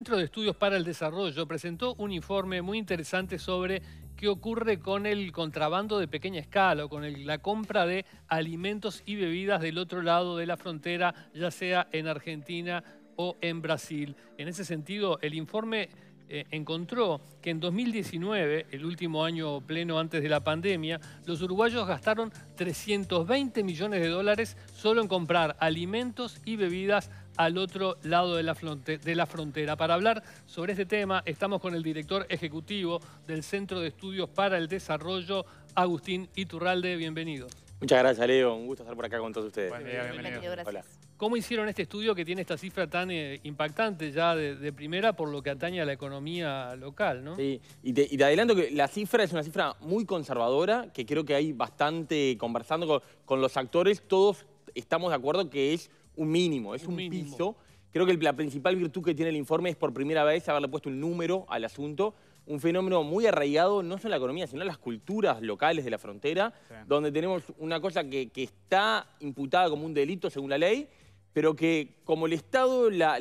Centro de Estudios para el Desarrollo presentó un informe muy interesante sobre qué ocurre con el contrabando de pequeña escala o con la compra de alimentos y bebidas del otro lado de la frontera, ya sea en Argentina o en Brasil. En ese sentido, el informe eh, encontró que en 2019, el último año pleno antes de la pandemia, los uruguayos gastaron 320 millones de dólares solo en comprar alimentos y bebidas al otro lado de la, frontera. Para hablar sobre este tema estamos con el director ejecutivo del Centro de Estudios para el Desarrollo, Agustín Iturralde. Bienvenido. Muchas gracias, Leo. Un gusto estar por acá con todos ustedes. bienvenido. gracias. Hola. ¿Cómo hicieron este estudio que tiene esta cifra tan eh, impactante ya de, primera por lo que atañe a la economía local? Sí, y te, adelanto que la cifra es una cifra muy conservadora, que creo que hay bastante conversando con los actores, todos estamos de acuerdo que es un mínimo, es un, piso. Creo que la principal virtud que tiene el informe es por primera vez haberle puesto un número al asunto. Un fenómeno muy arraigado, no solo en la economía, sino en las culturas locales de la frontera, donde tenemos una cosa que, está imputada como un delito según la ley, pero que como el Estado la,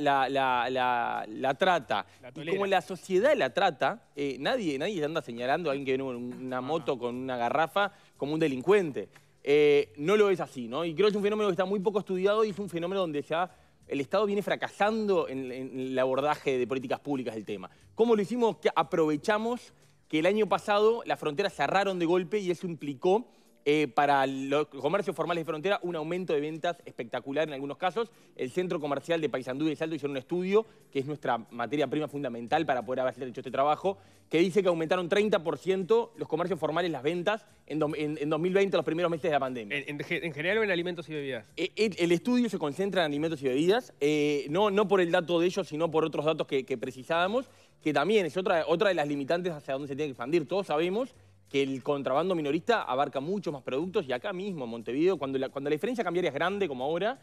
trata y como la sociedad la trata, eh, nadie, nadie anda señalando a alguien que viene en una moto con una garrafa como un delincuente. Eh, no lo es así, ¿no? Y creo que es un fenómeno que está muy poco estudiado y es un fenómeno donde ya el Estado viene fracasando en, el abordaje de políticas públicas del tema. ¿Cómo lo hicimos? Que aprovechamos que el año pasado las fronteras cerraron de golpe y eso implicó eh, para los comercios formales de frontera, un aumento de ventas espectacular en algunos casos. El Centro Comercial de Paisandú y de Salto hicieron un estudio, que es nuestra materia prima fundamental para poder haber hecho este trabajo, que dice que aumentaron 30% los comercios formales, las ventas, en, 2020, los primeros meses de la pandemia. ¿En, general o en alimentos y bebidas? Eh, el, estudio se concentra en alimentos y bebidas, eh, no, por el dato de ellos, sino por otros datos que, precisábamos, que también es otra, otra de las limitantes hacia donde se tiene que expandir. Todos sabemos que el contrabando minorista abarca muchos más productos y acá mismo, en Montevideo, cuando la, cuando la diferencia cambiaria es grande como ahora,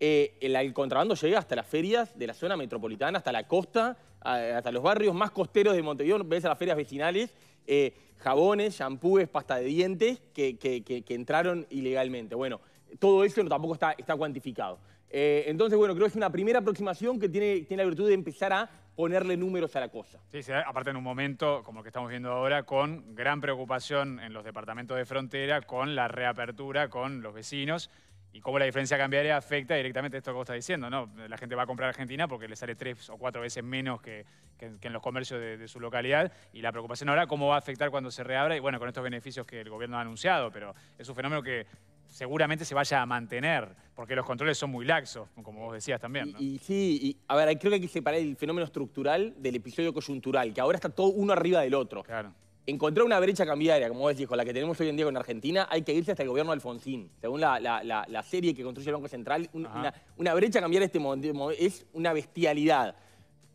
eh, el, contrabando llega hasta las ferias de la zona metropolitana, hasta la costa, hasta los barrios más costeros de Montevideo, ves a las ferias vecinales, eh, jabones, champúes pasta de dientes que, entraron ilegalmente. Bueno, todo eso tampoco está, está cuantificado. Eh, entonces, bueno, creo que es una primera aproximación que tiene, tiene la virtud de empezar a ponerle números a la cosa. Sí, aparte en un momento como el que estamos viendo ahora, con gran preocupación en los departamentos de frontera, con la reapertura, con los vecinos, y cómo la diferencia cambiaria afecta directamente esto que vos estás diciendo, ¿no? La gente va a comprar a Argentina porque le sale tres o cuatro veces menos que, en los comercios de, su localidad y la preocupación ahora cómo va a afectar cuando se reabra y bueno, con estos beneficios que el gobierno ha anunciado, pero es un fenómeno que seguramente se vaya a mantener, porque los controles son muy laxos, como vos decías también. Y, sí, y, a ver, creo que hay que separar el fenómeno estructural del episodio coyuntural, que ahora está todo uno arriba del otro. Encontrar una brecha cambiaria, como vos decís, con la que tenemos hoy en día en Argentina, hay que irse hasta el gobierno Alfonsín. Según la, serie que construye el Banco Central, una, brecha cambiaria este es una bestialidad.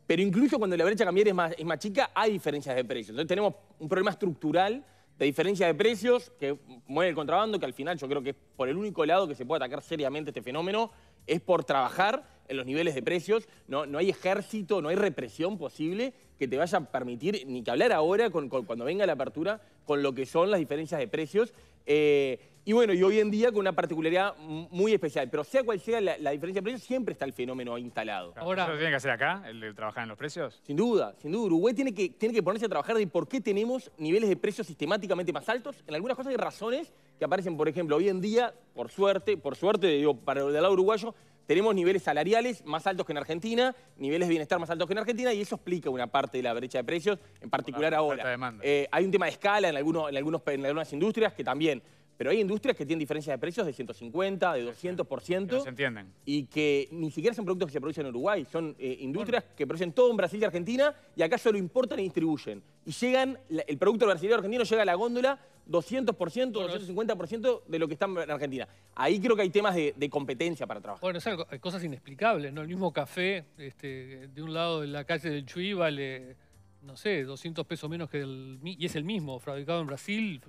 Pero incluso cuando la brecha cambiaria es más, es más chica, hay diferencias de precios. Entonces tenemos un problema estructural la diferencia de precios que mueve el contrabando, que al final yo creo que es por el único lado que se puede atacar seriamente este fenómeno, es por trabajar en los niveles de precios. No, no hay ejército, no hay represión posible que te vaya a permitir, ni que hablar ahora, cuando venga la apertura, con lo que son las diferencias de precios. Eh, y bueno, y hoy en día con una particularidad muy especial. Pero sea cual sea la, diferencia de precios, siempre está el fenómeno instalado. Ahora, ¿Eso lo tiene que hacer acá, el de trabajar en los precios? Sin duda, sin duda. Uruguay tiene que, tiene que ponerse a trabajar de por qué tenemos niveles de precios sistemáticamente más altos. En algunas cosas hay razones que aparecen, por ejemplo, hoy en día, por suerte, por suerte, digo, para el lado uruguayo, tenemos niveles salariales más altos que en Argentina, niveles de bienestar más altos que en Argentina, y eso explica una parte de la brecha de precios, en particular ahora. Eh, hay un tema de escala en, algunos, en, algunos, en algunas industrias que también pero hay industrias que tienen diferencias de precios de 150, de 200%. se entienden. Y que ni siquiera son productos que se producen en Uruguay. Son eh, industrias que producen todo en Brasil y Argentina y acá solo importan y distribuyen. Y llegan, el producto brasileño argentino llega a la góndola 200%, 250% de lo que está en Argentina. Ahí creo que hay temas de, competencia para trabajar. Bueno, hay cosas inexplicables, ¿no? El mismo café este, de un lado de la calle del Chuí vale, no sé, 200 pesos menos que el... Y es el mismo, fabricado en Brasil,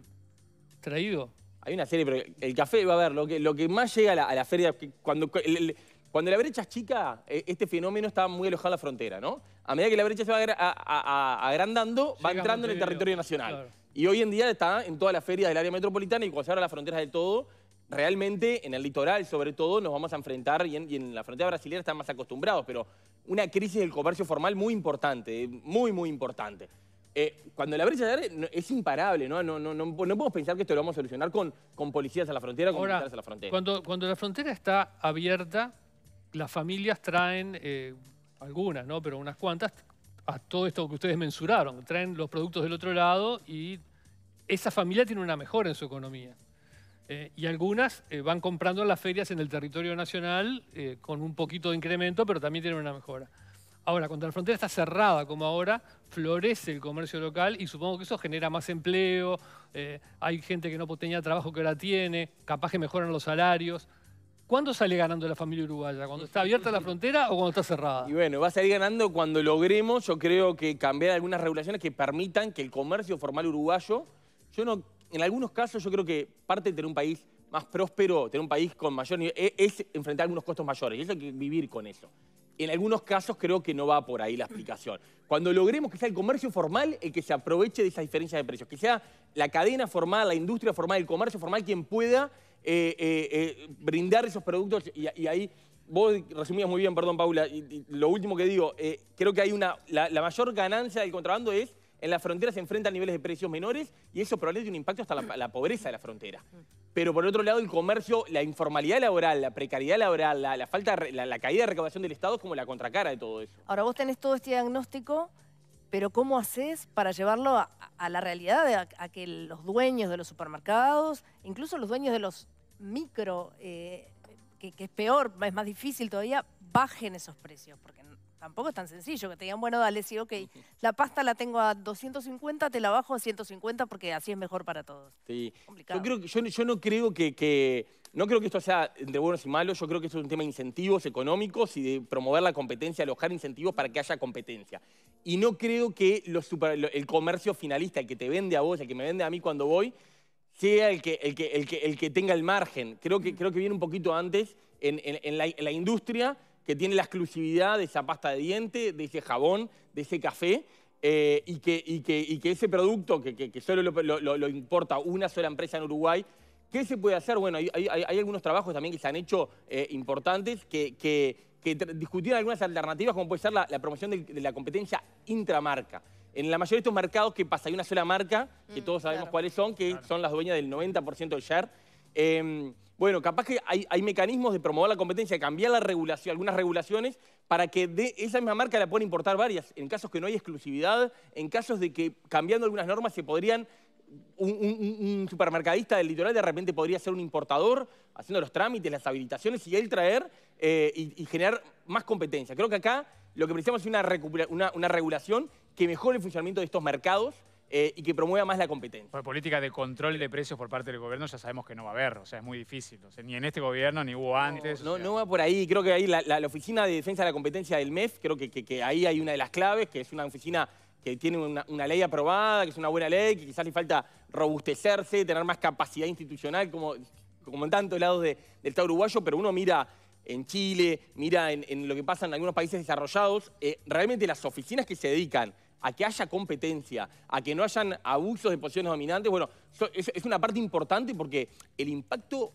traído. Hay una serie, pero el café, va a ver, lo que, más llega a la, feria, cuando, cuando la brecha es chica, e, este fenómeno estaba muy alojado a la frontera, ¿no? A medida que la brecha se va agrandando, va entrando en el territorio nacional. Y hoy en día está en todas las ferias del área metropolitana y cuando se abran las fronteras de todo, realmente en el litoral sobre todo nos vamos a enfrentar, y en, y en la frontera brasileña están más acostumbrados, pero una crisis del comercio formal muy importante, muy, muy importante. Eh, cuando la brecha es imparable, ¿no? No, no podemos pensar que esto lo vamos a solucionar con, policías a la frontera, con policías a la frontera. Cuando, cuando la frontera está abierta, las familias traen, eh, algunas, ¿no? Pero unas cuantas, a todo esto que ustedes mensuraron. Traen los productos del otro lado y esa familia tiene una mejora en su economía. Eh, y algunas van comprando en las ferias en el territorio nacional con un poquito de incremento, pero también tienen una mejora. Ahora, cuando la frontera está cerrada como ahora, florece el comercio local y supongo que eso genera más empleo, eh, hay gente que no tenía trabajo que ahora tiene, capaz que mejoran los salarios. ¿Cuándo sale ganando la familia uruguaya? ¿Cuando está abierta la frontera o cuando está cerrada? Y bueno, va a salir ganando cuando logremos, yo creo que cambiar algunas regulaciones que permitan que el comercio formal uruguayo, yo no, en algunos casos yo creo que parte de tener un país más próspero, tener un país con mayor nivel, e, es enfrentar algunos costos mayores y eso hay que vivir con eso en algunos casos creo que no va por ahí la explicación. Cuando logremos que sea el comercio formal el que se aproveche de esa diferencia de precios, que sea la cadena formal, la industria formal, el comercio formal quien pueda eh, eh, eh, brindar esos productos y, ahí vos resumías muy bien, perdón, Paula, lo último que digo, creo que hay una, la, mayor ganancia del contrabando es en la frontera se enfrenta a niveles de precios menores y eso probablemente tiene un impacto hasta la, pobreza de la frontera. Mm. Pero por otro lado, el comercio, la informalidad laboral, la precariedad laboral, la, falta, la, caída de recaudación del Estado es como la contracara de todo eso. Ahora, vos tenés todo este diagnóstico, pero ¿cómo haces para llevarlo a, la realidad, a, que los dueños de los supermercados, incluso los dueños de los micro, eh, que, es peor, es más difícil todavía, bajen esos precios? Porque tampoco es tan sencillo que te digan, bueno, dale, sí, ok, la pasta la tengo a 250, te la bajo a 150 porque así es mejor para todos. Sí. Yo, creo yo, no creo que, no creo que esto sea entre buenos y malos, yo creo que es un tema de incentivos económicos y de promover la competencia, alojar incentivos para que haya competencia. Y no creo que el comercio finalista, el que te vende a vos, el que me vende a mí cuando voy, sea el que, el que, tenga el margen. Creo que, mm. creo que viene un poquito antes en, en la industria que tiene la exclusividad de esa pasta de diente, de ese jabón, de ese café, eh, y, que, ese producto que, solo lo, importa una sola empresa en Uruguay, ¿qué se puede hacer? Bueno, hay, algunos trabajos también que se han hecho eh, importantes que, discutir algunas alternativas, como puede ser la, promoción de, la competencia intramarca. En la mayoría de estos mercados, que pasa? Hay una sola marca, que mm, todos sabemos cuáles son, que son las dueñas del 90% del share. Em, bueno, capaz que hay, mecanismos de promover la competencia, de cambiar algunas regulaciones, para que de esa misma marca la puedan importar varias, en casos que no hay exclusividad, en casos de que cambiando algunas normas se podrían un, supermercadista del litoral de repente podría ser un importador haciendo los trámites, las habilitaciones y él traer eh, y, generar más competencia. Creo que acá lo que necesitamos es una, una regulación que mejore el funcionamiento de estos mercados eh, y que promueva más la competencia. Pues política de control de precios por parte del gobierno ya sabemos que no va a haber, o sea, es muy difícil. ni en este gobierno, ni hubo antes. No, no, va por ahí. Creo que ahí la, Oficina de Defensa de la Competencia del MEF, creo que, ahí hay una de las claves, que es una oficina que tiene una, ley aprobada, que es una buena ley, que quizás le falta robustecerse, tener más capacidad institucional, como, en tantos lados de, del Estado uruguayo, pero uno mira en Chile, mira en, lo que pasa en algunos países desarrollados, eh, realmente las oficinas que se dedican a que haya competencia, a que no hayan abusos de posiciones dominantes, bueno, es una parte importante porque el impacto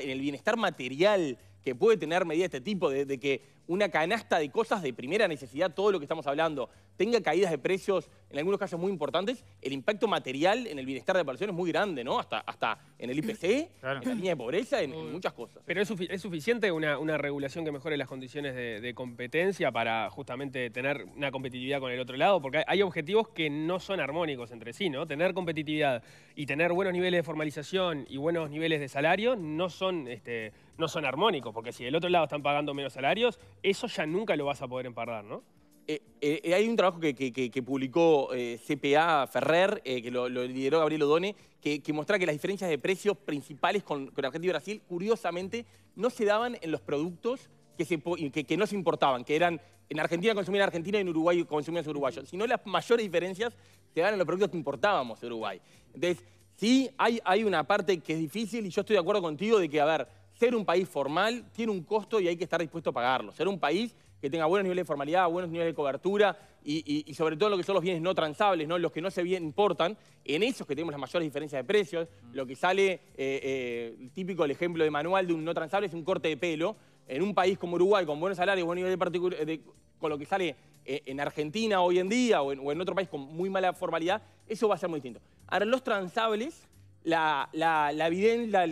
en el bienestar material que puede tener medida de este tipo, de que una canasta de cosas de primera necesidad, todo lo que estamos hablando, tenga caídas de precios, en algunos casos muy importantes, el impacto material en el bienestar de la población es muy grande, ¿no? Hasta, hasta en el IPC, en la línea de pobreza, en, muchas cosas. Pero es, suficiente una, regulación que mejore las condiciones de, competencia para justamente tener una competitividad con el otro lado, porque hay, objetivos que no son armónicos entre sí, ¿no? Tener competitividad y tener buenos niveles de formalización y buenos niveles de salario no son... Este, no son armónicos, porque si del otro lado están pagando menos salarios, eso ya nunca lo vas a poder empardar, ¿no? Eh, eh, eh, hay un trabajo que, publicó CPA Ferrer, que lo, lideró Gabriel Odone, que, que que las diferencias de precios principales con, Argentina y Brasil, curiosamente, no se daban en los productos que, no se importaban, que eran en Argentina consumían Argentina y en Uruguay consumían uruguayos, sino las mayores diferencias se daban en los productos que importábamos de Uruguay. Entonces, sí, hay una parte que es difícil y yo estoy de acuerdo contigo de que, a ver, ser un país formal tiene un costo y hay que estar dispuesto a pagarlo. Ser un país que tenga buenos niveles de formalidad, buenos niveles de cobertura y, sobre todo lo que son los bienes no transables, ¿no? los que no se importan, en esos que tenemos las mayores diferencias de precios, lo que sale, eh, eh, típico el ejemplo de manual de un no transable es un corte de pelo, en un país como Uruguay, con buenos salarios, buen nivel de, con lo que sale eh, en Argentina hoy en día o en, o en, otro país con muy mala formalidad, eso va a ser muy distinto. Ahora, los transables la,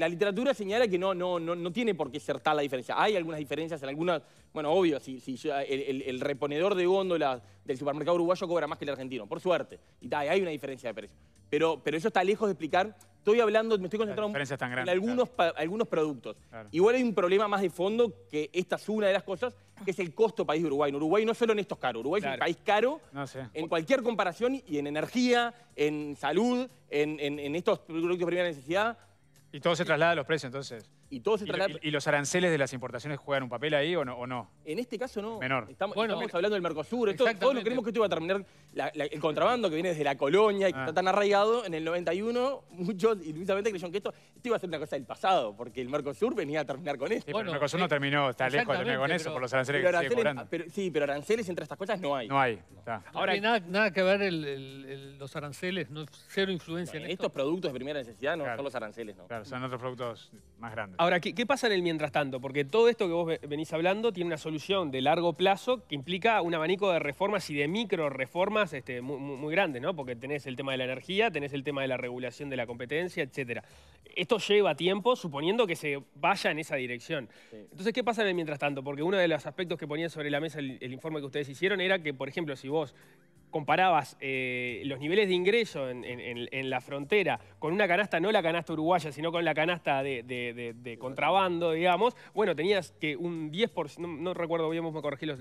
literatura señala que no, no, no, tiene por qué ser tal la diferencia. Hay algunas diferencias en algunas, bueno, obvio, si, si el, el, reponedor de góndola del supermercado uruguayo cobra más que el argentino, por suerte. Y hay una diferencia de precio pero, eso está lejos de explicar. Estoy hablando, me estoy concentrando en algunos, algunos productos. Igual hay un problema más de fondo, que esta es una de las cosas, que es el costo país de Uruguay. En Uruguay no solo en estos caros. caro, Uruguay es un país caro en cualquier comparación y en energía, en salud, en estos productos de primera necesidad. Y todo se traslada a los precios, entonces y ¿Y, los aranceles de las importaciones juegan un papel ahí o no? O no? En este caso no. Menor. Estamos, hablando del Mercosur. todos creemos que esto iba a terminar... el contrabando que viene desde la colonia y que ah. está tan arraigado, en el 91 muchos ilusamente creyeron que esto, esto iba a ser una cosa del pasado, porque el Mercosur venía a terminar con esto. pero el Mercosur no terminó, está lejos de terminar con eso, por los aranceles que sigue curando. Pero, sí, pero aranceles entre estas cosas no hay. No hay. Ahora, nada, nada, que ver el, los aranceles, no, cero influencia en, esto. Estos productos de primera necesidad no son los aranceles, ¿no? Claro, son otros productos más grandes. Ahora, ¿qué, pasa en el mientras tanto? Porque todo esto que vos venís hablando tiene una solución de largo plazo que implica un abanico de reformas y de micro reformas este, muy, muy, grandes, ¿no? Porque tenés el tema de la energía, tenés el tema de la regulación de la competencia, etc. Esto lleva tiempo, suponiendo que se vaya en esa dirección. Entonces, ¿qué pasa en el mientras tanto? Porque uno de los aspectos que ponía sobre la mesa el informe que ustedes hicieron era que, por ejemplo, si vos comparabas eh, los niveles de ingreso en, la frontera con una canasta, no la canasta uruguaya, sino con la canasta de, contrabando, digamos, bueno, tenías que un 10%, no, recuerdo bien, me corregí, pero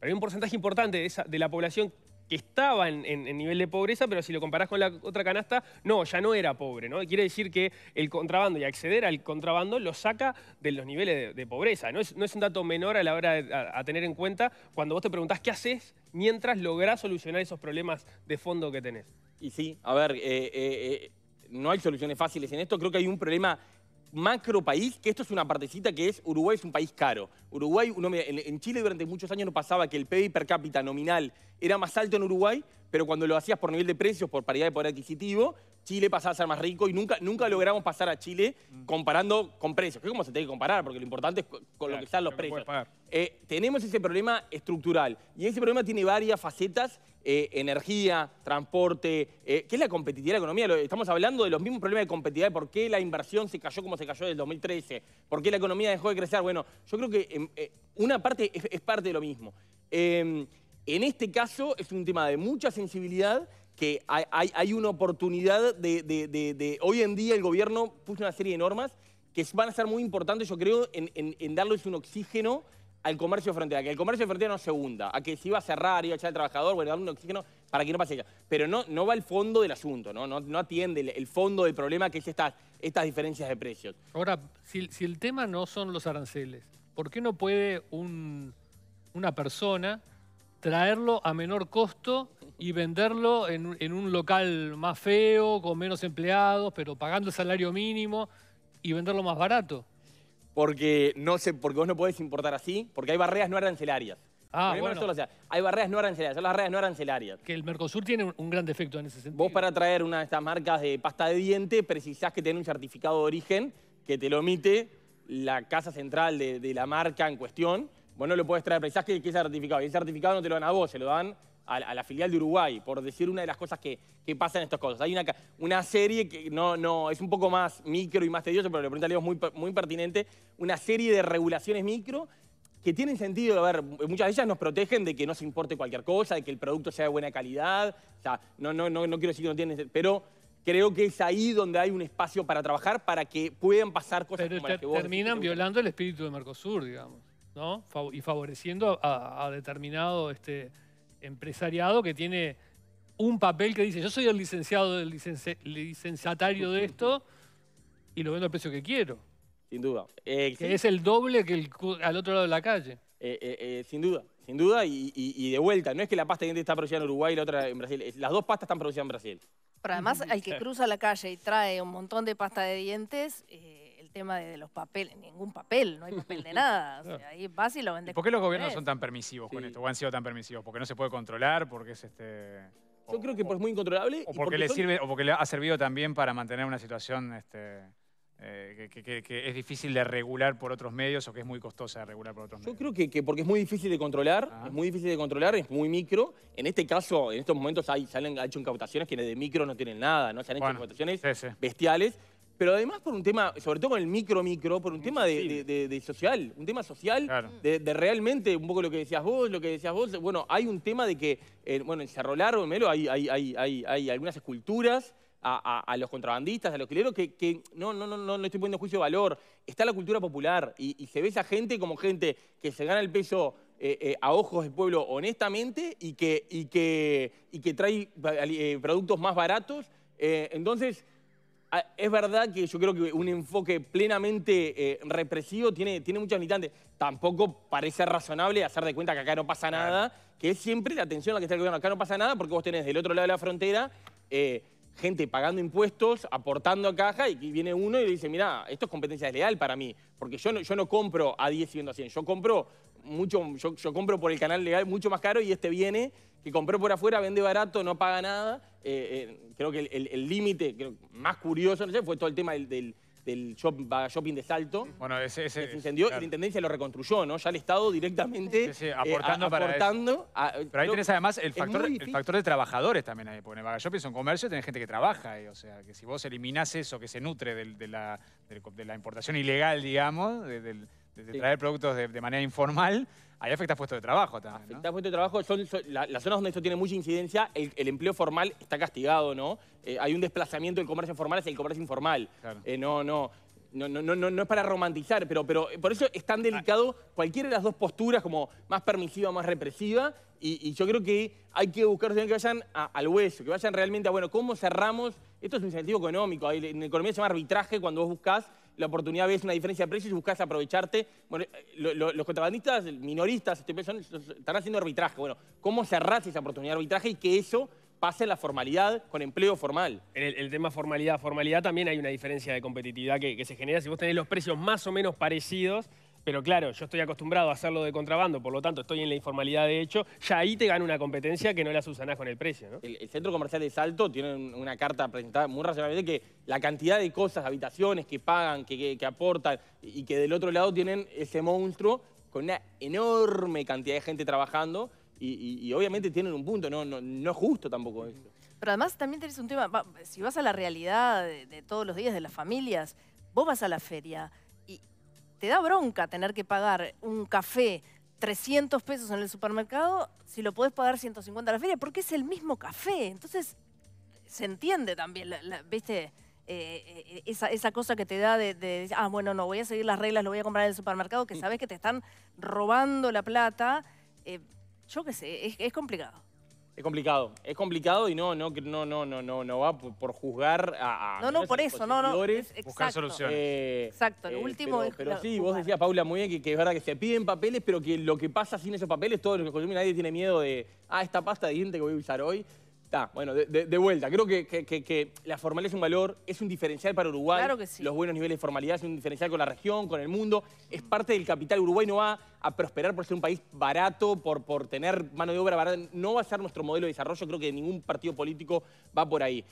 había un porcentaje importante de, de la población que estaba en, nivel de pobreza, pero si lo comparás con la otra canasta, no, ya no era pobre, ¿no? Quiere decir que el contrabando y acceder al contrabando lo saca de los niveles de, pobreza. No es, un dato menor a la hora de, tener en cuenta cuando vos te preguntás qué haces mientras lográs solucionar esos problemas de fondo que tenés. Y sí, a ver, eh, eh, eh, no hay soluciones fáciles en esto. Creo que hay un problema macro país, que esto es una partecita que es Uruguay es un país caro. Uruguay, en, Chile durante muchos años no pasaba que el PIB per cápita nominal era más alto en Uruguay, pero cuando lo hacías por nivel de precios, por paridad de poder adquisitivo, Chile pasaba a ser más rico y nunca, nunca logramos pasar a Chile comparando con precios, que es como se tiene que comparar, porque lo importante es con lo que están los precios. Eh, tenemos ese problema estructural y ese problema tiene varias facetas, eh, energía, transporte, eh, ¿Qué es la competitividad de la economía. Estamos hablando de los mismos problemas de competitividad, por qué la inversión se cayó como se cayó en el 2013, por qué la economía dejó de crecer. Bueno, yo creo que em, una parte es, es, parte de lo mismo. Em, en este caso es un tema de mucha sensibilidad que hay, hay, una oportunidad de, Hoy en día el gobierno puso una serie de normas que van a ser muy importantes, yo creo, en, darles un oxígeno al comercio frontera, que el comercio frontera no se hunda, a que se iba a cerrar, iba a echar el trabajador, bueno, darle un oxígeno para que no pase ya. Pero no, no va al fondo del asunto, no, atiende el, fondo del problema que es estas, estas diferencias de precios. Ahora, si, el tema no son los aranceles, ¿por qué no puede una persona traerlo a menor costo y venderlo en, un local más feo, con menos empleados, pero pagando el salario mínimo y venderlo más barato. Porque, no sé porque vos no podés importar así, porque hay barreras no arancelarias. Ah, bueno. hay barreras no arancelarias, son las barreras no arancelarias. Que el Mercosur tiene un, gran defecto en ese sentido. Vos para traer una de estas marcas de pasta de diente precisás que tenga un certificado de origen que te lo emite la casa central de, de la marca en cuestión Vos no lo puedes traer, precisás que, que es certificado. Y ese certificado no te lo dan a vos, se lo dan a, la filial de Uruguay, por decir una de las cosas que, que pasan en estas cosas. Hay una, una serie que no, no, es un poco más micro y más tedioso, pero lo pregunta es muy, muy pertinente, una serie de regulaciones micro que tienen sentido, a ver, muchas de ellas nos protegen de que no se importe cualquier cosa, de que el producto sea de buena calidad, o sea, no, no, no, no quiero decir que no tienen, pero creo que es ahí donde hay un espacio para trabajar para que puedan pasar cosas como las que vos terminan violando el espíritu de Mercosur, digamos. Y favoreciendo a, determinado este, empresariado que tiene un papel que dice, yo soy el licenciado, el licenciatario de esto y lo vendo al precio que quiero. Sin duda. Eh, que es el doble que el, al otro lado de la calle. Eh, eh, sin duda, sin duda y, de vuelta. No es que la pasta de dientes está producida en Uruguay y la otra en Brasil. Las dos pastas están producidas en Brasil. Pero además, el que cruza la calle y trae un montón de pasta de dientes tema de, los papeles, ningún papel, no hay papel de nada. ahí y lo ¿Por qué los gobiernos son tan permisivos con esto? ¿O han sido tan permisivos? ¿Porque no se puede controlar? ¿Porque es este...? Yo creo que es muy incontrolable. O porque, le sirve, o porque le ha servido también para mantener una situación este, eh, que, es difícil de regular por otros medios o que es muy costosa de regular por otros medios. Yo creo que, porque es muy difícil de controlar, ah. es muy difícil de controlar, es muy micro. En este caso, en estos momentos hay, se han hecho incautaciones quienes de micro no tienen nada, ¿no? Se han hecho incautaciones bestiales pero además por un tema, sobre todo con el micro micro, por un mm, tema de, social, un tema social, de, realmente, un poco lo que decías vos, lo que decías vos, bueno, hay un tema de que, eh, bueno, en Cerro Largo, Melo, hay, hay, algunas esculturas a, los contrabandistas, a los quileros, que, que no, no, no, no, estoy poniendo juicio de valor, está la cultura popular y, se ve esa gente como gente que se gana el peso eh, eh, a ojos del pueblo honestamente y que, y que, y que trae productos más baratos, entonces... Ah, es verdad que yo creo que un enfoque plenamente eh, represivo tiene, tiene muchos limitantes. Tampoco parece razonable hacer de cuenta que acá no pasa nada, que es siempre la atención a la que está el gobierno. Acá no pasa nada porque vos tenés del otro lado de la frontera eh, gente pagando impuestos, aportando a caja, y viene uno y le dice, mira, esto es competencia desleal para mí, porque yo no, yo no compro a 10 y viendo a 100, yo compro mucho, yo, compro por el canal legal mucho más caro y este viene, que compró por afuera, vende barato, no paga nada. Eh, eh, creo que el límite más curioso, no sé, fue todo el tema del, del shopping de Salto. Bueno, ese, se y la Intendencia lo reconstruyó, ¿no? Ya el Estado directamente aportando, eh, para Pero ahí tenés además el factor, el factor de trabajadores también ahí, porque en el Shopping son comercios, tenés gente que trabaja o sea, que si vos eliminás eso que se nutre de, la, de, la, importación ilegal, digamos, del de traer productos de, manera informal, ahí afecta a puestos de trabajo también. Afecta puestos de trabajo. Son, las zonas donde esto tiene mucha incidencia, el, empleo formal está castigado, ¿no? Eh, hay un desplazamiento del comercio formal hacia el comercio informal. Eh, no, no. No, no, no, es para romantizar, pero, pero eh, por eso es tan ah. delicado cualquiera de las dos posturas, como más permisiva, más represiva, y, yo creo que hay que buscar que vayan al hueso, que vayan realmente a, bueno, ¿cómo cerramos? Esto es un incentivo económico, en economía se llama arbitraje cuando vos buscás la oportunidad, ves una diferencia de precios y buscas aprovecharte. Bueno, eh, los contrabandistas minoristas están haciendo arbitraje. Bueno, ¿cómo cerrás esa oportunidad de arbitraje y que eso pase a la formalidad con empleo formal. El, el, tema formalidad, formalidad también hay una diferencia de competitividad que, se genera. Si vos tenés los precios más o menos parecidos, pero claro, yo estoy acostumbrado a hacerlo de contrabando, por lo tanto estoy en la informalidad de hecho, ya ahí te gana una competencia que no la subsanás con el precio. ¿no? El, Centro Comercial de Salto tiene una carta presentada muy racionalmente que la cantidad de cosas, habitaciones que pagan, que, aportan y que del otro lado tienen ese monstruo con una enorme cantidad de gente trabajando y, obviamente tienen un punto, no, no, es justo tampoco eso. Pero además también tenés un tema, si vas a la realidad de todos los días de las familias, vos vas a la feria, te da bronca tener que pagar un café 300 pesos en el supermercado si lo podés pagar 150 a la feria, porque es el mismo café. Entonces, se entiende también, ¿viste? Eh, eh, esa, cosa que te da de, ah, bueno, no, voy a seguir las reglas, lo voy a comprar en el supermercado, que sabes que te están robando la plata. Eh, yo qué sé, es complicado. Es complicado, es complicado y no, no, no, no, no, no, no va por juzgar a, no, no, por eso, no, no, es buscar soluciones. Eh, exacto, lo eh, último pero, es Pero sí, vos decías, Paula, muy bien que, es verdad que se piden papeles, pero que lo que pasa sin esos papeles, todo lo que consume, nadie tiene miedo de, ah, esta pasta de diente que voy a usar hoy, bueno, de, vuelta. Creo que, la formalidad es un valor, es un diferencial para Uruguay. Claro que Los buenos niveles de formalidad es un diferencial con la región, con el mundo. Es parte del capital. Uruguay no va a prosperar por ser un país barato, por, tener mano de obra barata. No va a ser nuestro modelo de desarrollo. Creo que ningún partido político va por ahí.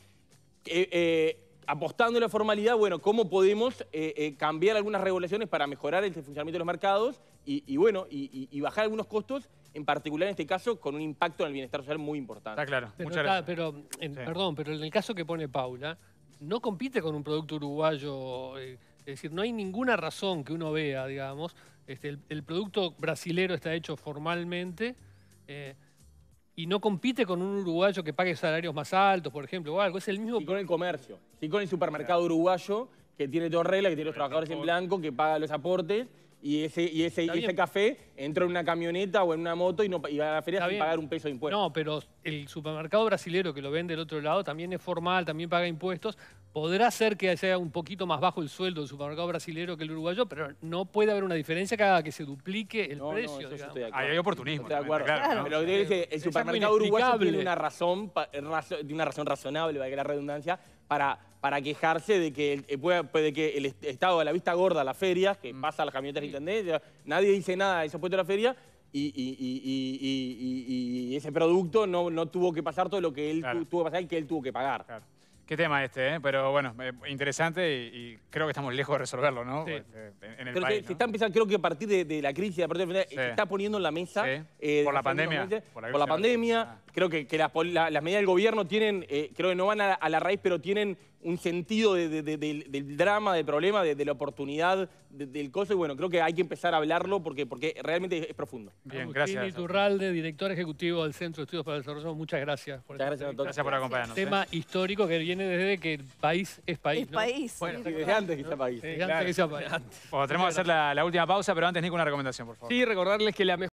Eh, eh, apostando en la formalidad, bueno, cómo podemos eh, cambiar algunas regulaciones para mejorar el funcionamiento de los mercados y, bueno, y bajar algunos costos en particular en este caso, con un impacto en el bienestar social muy importante. Está claro, muchas gracias. Eh, perdón, pero en el caso que pone Paula, no compite con un producto uruguayo, eh, es decir, no hay ninguna razón que uno vea, digamos, este, el, producto brasilero está hecho formalmente eh, y no compite con un uruguayo que pague salarios más altos, por ejemplo, o algo, es el mismo... Y con el comercio, y con el supermercado uruguayo que tiene dos reglas, que tiene los trabajadores en blanco, que paga los aportes y ese, y ese, y ese café entró en una camioneta o en una moto y, no, va a la feria sin pagar un peso de impuestos. No, pero el supermercado brasilero que lo vende del otro lado también es formal, también paga impuestos. Podrá ser que sea un poquito más bajo el sueldo del supermercado brasilero que el uruguayo, pero no puede haber una diferencia que que se duplique el precio. Ahí hay oportunismo. Estoy de acuerdo. Claro, pero el supermercado uruguayo tiene una razón, una razón razonable, valga la redundancia, para para quejarse de que, el, eh, que el Estado de la vista gorda, las ferias, que mm. pasa a las camionetas de nadie dice nada de esos puestos de la feria, y, ese producto no, tuvo que pasar todo lo que él tuvo que pasar y que él tuvo que pagar. Qué tema este, ¿eh? pero bueno, eh, interesante y, creo que estamos lejos de resolverlo, ¿no? Pues, en, el creo que, Se está empezando, creo que a partir de, la crisis, de la se está poniendo en la mesa... por la pandemia. por la, pandemia. Ah creo que, las, medidas del gobierno tienen, eh, creo que no van a, la raíz, pero tienen un sentido del, drama, del problema, de, la oportunidad, del costo. Y bueno, creo que hay que empezar a hablarlo porque, porque realmente es profundo. Bien, gracias Iturralde, director ejecutivo del Centro de Estudios para el Desarrollo, muchas gracias. Por muchas gracias, gracias por acompañarnos. Tema eh. histórico que viene desde que el país es país. Es país. Bueno, antes que sea país. antes que sea Bueno, tenemos que hacer la, última pausa, pero antes, Nico, una recomendación, por favor. Sí, recordarles que la mejor